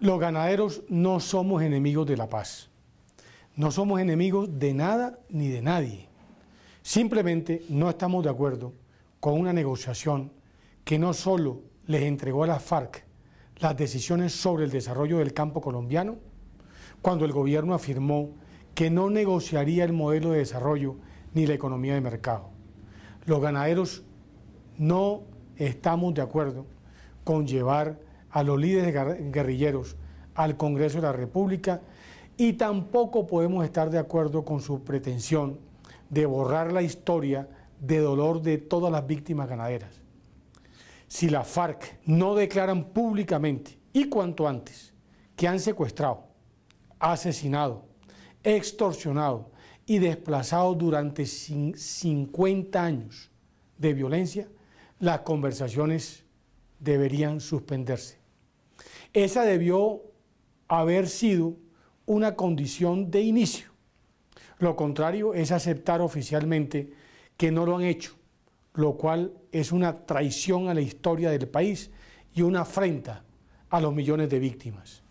Los ganaderos no somos enemigos de la paz. No somos enemigos de nada ni de nadie. Simplemente no estamos de acuerdo con una negociación que no solo les entregó a las FARC las decisiones sobre el desarrollo del campo colombiano, cuando el gobierno afirmó que no negociaría el modelo de desarrollo ni la economía de mercado. Los ganaderos no estamos de acuerdo con llevar a los líderes guerrilleros, al Congreso de la República, y tampoco podemos estar de acuerdo con su pretensión de borrar la historia de dolor de todas las víctimas ganaderas. Si la FARC no declaran públicamente y cuanto antes que han secuestrado, asesinado, extorsionado y desplazado durante 50 años de violencia, las conversaciones deberían suspenderse. Esa debió haber sido una condición de inicio. Lo contrario es aceptar oficialmente que no lo han hecho, lo cual es una traición a la historia del país y una afrenta a los millones de víctimas.